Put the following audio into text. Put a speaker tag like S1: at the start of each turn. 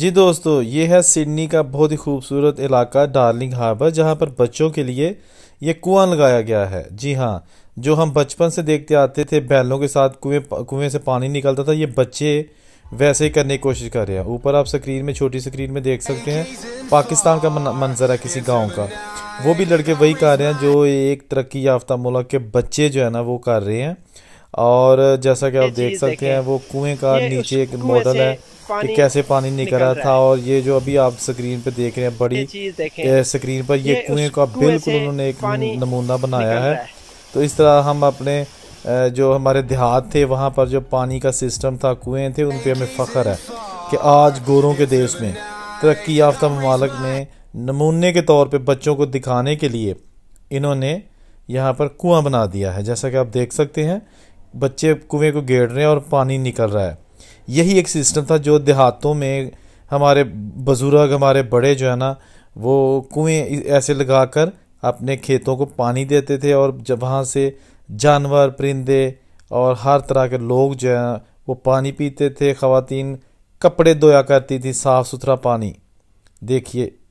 S1: जी दोस्तों ये है सिडनी का बहुत ही खूबसूरत इलाका डार्लिंग हार्बर जहाँ पर बच्चों के लिए ये कुआं लगाया गया है जी हाँ जो हम बचपन से देखते आते थे बैलों के साथ कुएं कुएं से पानी निकलता था ये बच्चे वैसे ही करने की कोशिश कर रहे हैं ऊपर आप स्क्रीन में छोटी स्क्रीन में देख सकते हैं पाकिस्तान का मंजर है किसी गाँव का वो भी लड़के वही कर रहे हैं जो एक तरक्की याफ्ता मुल्क के बच्चे जो है ना वो कर रहे हैं और जैसा कि आप देख सकते हैं वो कुएं का नीचे एक मॉडल है कि कैसे पानी निकल रहा था और ये जो अभी आप स्क्रीन पे देख रहे हैं बड़ी स्क्रीन पर ये कुएं का बिल्कुल उन्होंने एक नमूना बनाया है तो इस तरह हम अपने जो हमारे देहात थे वहाँ पर जो पानी का सिस्टम था कुएं थे उन पर हमें फ़ख्र है कि आज गोरों के देश में तरक्की याफ्ता ममालक में नमूने के तौर पे बच्चों को दिखाने के लिए इन्होंने यहाँ पर कुआं बना दिया है जैसा कि आप देख सकते हैं बच्चे कुएं को घेर रहे हैं और पानी निकल रहा है यही एक सिस्टम था जो देहातों में हमारे बुजुर्ग हमारे बड़े जो है ना वो कुएं ऐसे लगा कर अपने खेतों को पानी देते थे और जब वहाँ से जानवर परिंदे और हर तरह के लोग जो है वो पानी पीते थे ख़वातीन कपड़े धोया करती थी साफ़ सुथरा पानी देखिए